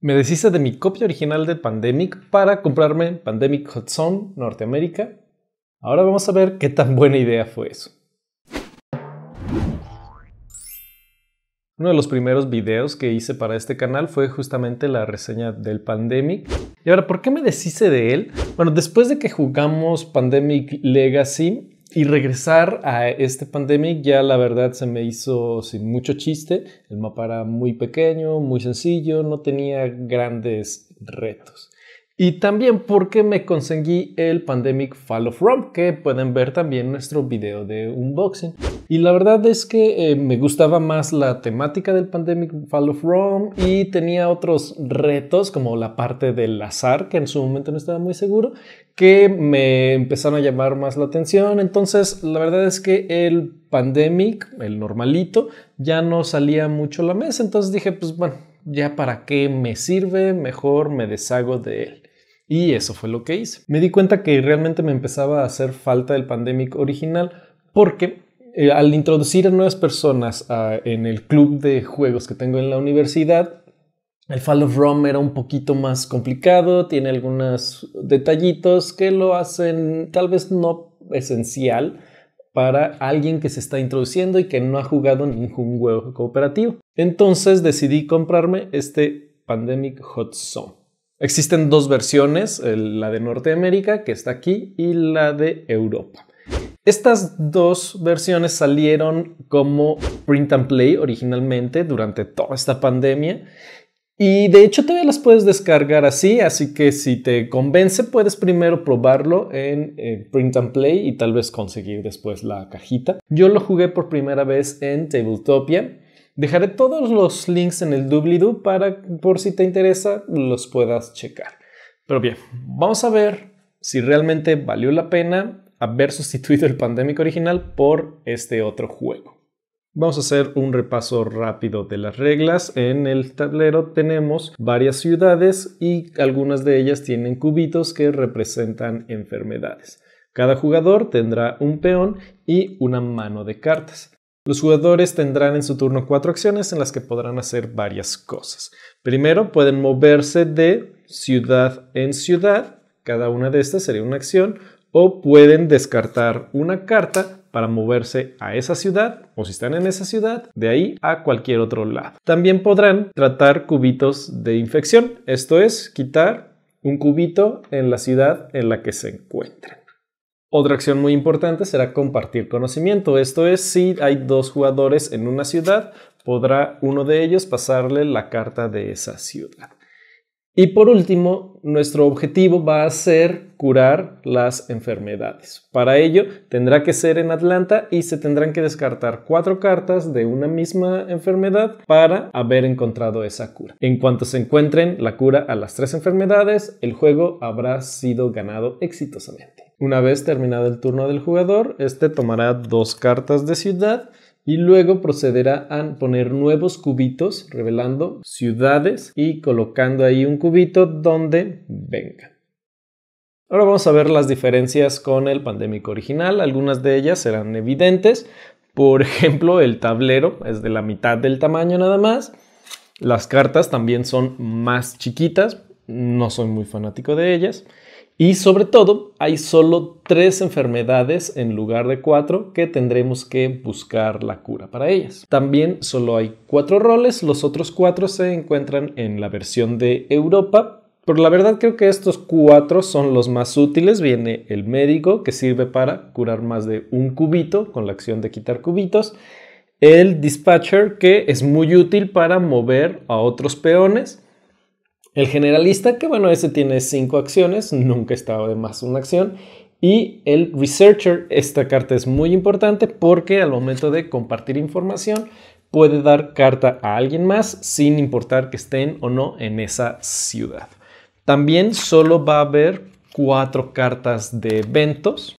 Me deshice de mi copia original de Pandemic para comprarme Pandemic Hot Zone Norteamérica. Ahora vamos a ver qué tan buena idea fue eso. Uno de los primeros videos que hice para este canal fue justamente la reseña del Pandemic. Y ahora, ¿por qué me deshice de él? Bueno, después de que jugamos Pandemic Legacy, y regresar a este pandemic ya la verdad se me hizo sin mucho chiste. El mapa era muy pequeño, muy sencillo, no tenía grandes retos. Y también porque me conseguí el Pandemic Fall of Rome, que pueden ver también en nuestro video de unboxing. Y la verdad es que eh, me gustaba más la temática del Pandemic Fall of Rome y tenía otros retos como la parte del azar, que en su momento no estaba muy seguro, que me empezaron a llamar más la atención. Entonces, la verdad es que el Pandemic, el normalito, ya no salía mucho a la mesa. Entonces dije, pues bueno, ya para qué me sirve, mejor me deshago de él. Y eso fue lo que hice. Me di cuenta que realmente me empezaba a hacer falta el Pandemic original porque eh, al introducir a nuevas personas ah, en el club de juegos que tengo en la universidad, el Fall of Rome era un poquito más complicado, tiene algunos detallitos que lo hacen tal vez no esencial para alguien que se está introduciendo y que no ha jugado ningún juego cooperativo. Entonces decidí comprarme este Pandemic Hot Zone. Existen dos versiones, la de Norteamérica, que está aquí, y la de Europa. Estas dos versiones salieron como print and play originalmente durante toda esta pandemia y de hecho todavía las puedes descargar así, así que si te convence puedes primero probarlo en eh, print and play y tal vez conseguir después la cajita. Yo lo jugué por primera vez en Tabletopia Dejaré todos los links en el doobly-doo para por si te interesa los puedas checar. Pero bien, vamos a ver si realmente valió la pena haber sustituido el Pandémico original por este otro juego. Vamos a hacer un repaso rápido de las reglas. En el tablero tenemos varias ciudades y algunas de ellas tienen cubitos que representan enfermedades. Cada jugador tendrá un peón y una mano de cartas. Los jugadores tendrán en su turno cuatro acciones en las que podrán hacer varias cosas. Primero, pueden moverse de ciudad en ciudad, cada una de estas sería una acción, o pueden descartar una carta para moverse a esa ciudad o si están en esa ciudad, de ahí a cualquier otro lado. También podrán tratar cubitos de infección, esto es, quitar un cubito en la ciudad en la que se encuentran. Otra acción muy importante será compartir conocimiento. Esto es, si hay dos jugadores en una ciudad, podrá uno de ellos pasarle la carta de esa ciudad. Y por último, nuestro objetivo va a ser curar las enfermedades. Para ello, tendrá que ser en Atlanta y se tendrán que descartar cuatro cartas de una misma enfermedad para haber encontrado esa cura. En cuanto se encuentren la cura a las tres enfermedades, el juego habrá sido ganado exitosamente. Una vez terminado el turno del jugador, este tomará dos cartas de ciudad y luego procederá a poner nuevos cubitos, revelando ciudades y colocando ahí un cubito donde venga. Ahora vamos a ver las diferencias con el pandémico original, algunas de ellas serán evidentes, por ejemplo el tablero es de la mitad del tamaño nada más, las cartas también son más chiquitas, no soy muy fanático de ellas, y sobre todo, hay solo tres enfermedades en lugar de cuatro que tendremos que buscar la cura para ellas. También solo hay cuatro roles, los otros cuatro se encuentran en la versión de Europa, pero la verdad creo que estos cuatro son los más útiles. Viene el médico, que sirve para curar más de un cubito, con la acción de quitar cubitos. El dispatcher, que es muy útil para mover a otros peones. El generalista, que bueno, ese tiene cinco acciones, nunca estaba de más una acción. Y el researcher, esta carta es muy importante porque al momento de compartir información puede dar carta a alguien más sin importar que estén o no en esa ciudad. También solo va a haber cuatro cartas de eventos.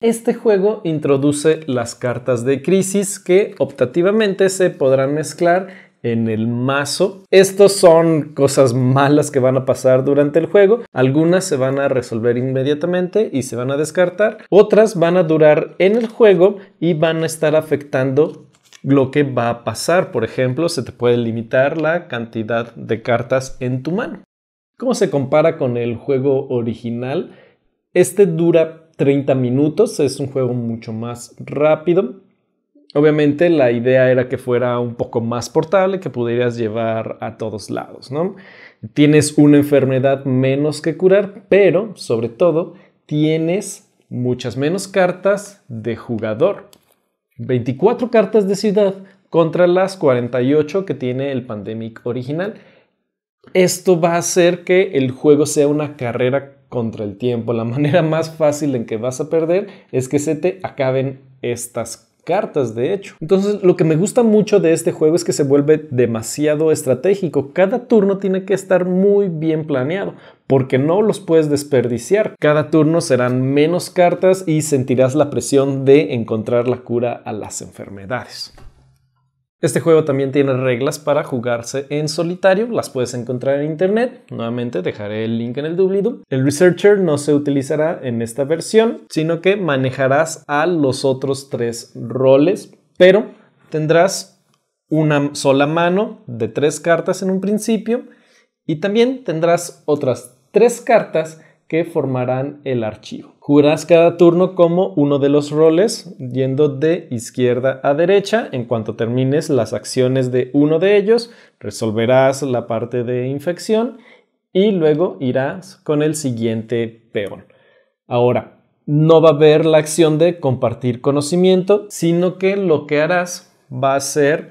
Este juego introduce las cartas de crisis que optativamente se podrán mezclar en el mazo. estos son cosas malas que van a pasar durante el juego. Algunas se van a resolver inmediatamente y se van a descartar. Otras van a durar en el juego y van a estar afectando lo que va a pasar. Por ejemplo, se te puede limitar la cantidad de cartas en tu mano. ¿Cómo se compara con el juego original? Este dura 30 minutos, es un juego mucho más rápido obviamente la idea era que fuera un poco más portable, que pudieras llevar a todos lados, ¿no? Tienes una enfermedad menos que curar, pero sobre todo tienes muchas menos cartas de jugador. 24 cartas de ciudad contra las 48 que tiene el Pandemic original. Esto va a hacer que el juego sea una carrera contra el tiempo. La manera más fácil en que vas a perder es que se te acaben estas cartas, de hecho. Entonces, lo que me gusta mucho de este juego es que se vuelve demasiado estratégico. Cada turno tiene que estar muy bien planeado porque no los puedes desperdiciar. Cada turno serán menos cartas y sentirás la presión de encontrar la cura a las enfermedades. Este juego también tiene reglas para jugarse en solitario, las puedes encontrar en internet, nuevamente dejaré el link en el doobly El Researcher no se utilizará en esta versión, sino que manejarás a los otros tres roles, pero tendrás una sola mano de tres cartas en un principio y también tendrás otras tres cartas que formarán el archivo. Jugarás cada turno como uno de los roles, yendo de izquierda a derecha. En cuanto termines las acciones de uno de ellos, resolverás la parte de infección y luego irás con el siguiente peón. Ahora, no va a haber la acción de compartir conocimiento, sino que lo que harás va a ser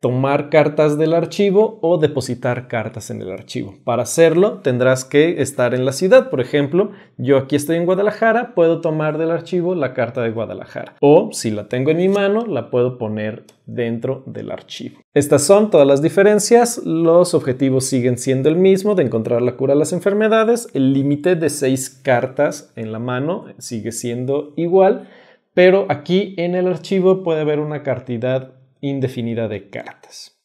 tomar cartas del archivo o depositar cartas en el archivo. Para hacerlo tendrás que estar en la ciudad. Por ejemplo, yo aquí estoy en Guadalajara, puedo tomar del archivo la carta de Guadalajara. O si la tengo en mi mano, la puedo poner dentro del archivo. Estas son todas las diferencias. Los objetivos siguen siendo el mismo de encontrar la cura a las enfermedades. El límite de seis cartas en la mano sigue siendo igual. Pero aquí en el archivo puede haber una cantidad indefinida de cartas.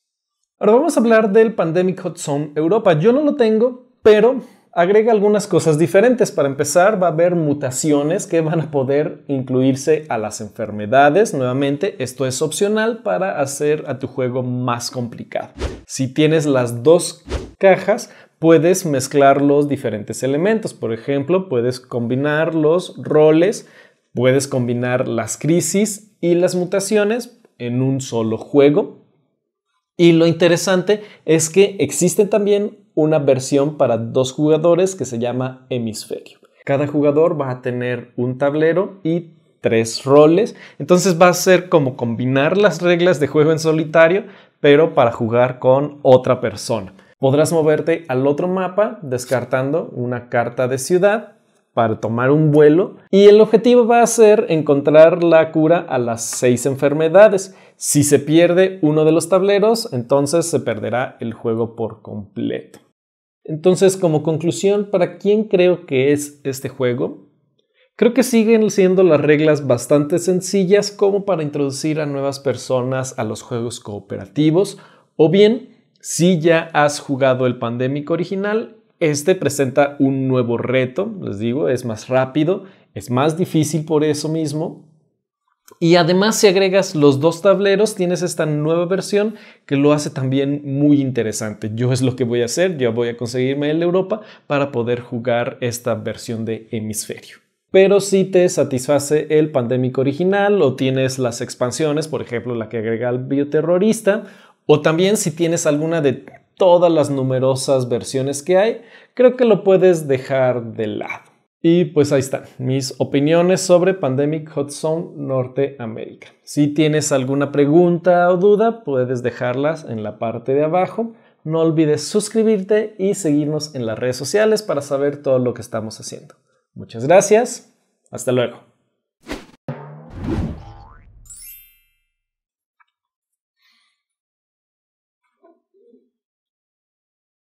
Ahora vamos a hablar del Pandemic Hot Zone Europa. Yo no lo tengo, pero agrega algunas cosas diferentes. Para empezar, va a haber mutaciones que van a poder incluirse a las enfermedades. Nuevamente, esto es opcional para hacer a tu juego más complicado. Si tienes las dos cajas, puedes mezclar los diferentes elementos. Por ejemplo, puedes combinar los roles, puedes combinar las crisis y las mutaciones en un solo juego. Y lo interesante es que existe también una versión para dos jugadores que se llama hemisferio. Cada jugador va a tener un tablero y tres roles, entonces va a ser como combinar las reglas de juego en solitario, pero para jugar con otra persona. Podrás moverte al otro mapa descartando una carta de ciudad para tomar un vuelo y el objetivo va a ser encontrar la cura a las seis enfermedades. Si se pierde uno de los tableros, entonces se perderá el juego por completo. Entonces, como conclusión, ¿para quién creo que es este juego? Creo que siguen siendo las reglas bastante sencillas como para introducir a nuevas personas a los juegos cooperativos o bien si ya has jugado el pandémico original este presenta un nuevo reto, les digo, es más rápido, es más difícil por eso mismo. Y además si agregas los dos tableros, tienes esta nueva versión que lo hace también muy interesante. Yo es lo que voy a hacer, yo voy a conseguirme en Europa para poder jugar esta versión de hemisferio pero si te satisface el pandémico original o tienes las expansiones, por ejemplo la que agrega el bioterrorista, o también si tienes alguna de todas las numerosas versiones que hay, creo que lo puedes dejar de lado. Y pues ahí están mis opiniones sobre Pandemic Hot Zone Norteamérica. Si tienes alguna pregunta o duda, puedes dejarlas en la parte de abajo. No olvides suscribirte y seguirnos en las redes sociales para saber todo lo que estamos haciendo. Muchas gracias. Hasta luego.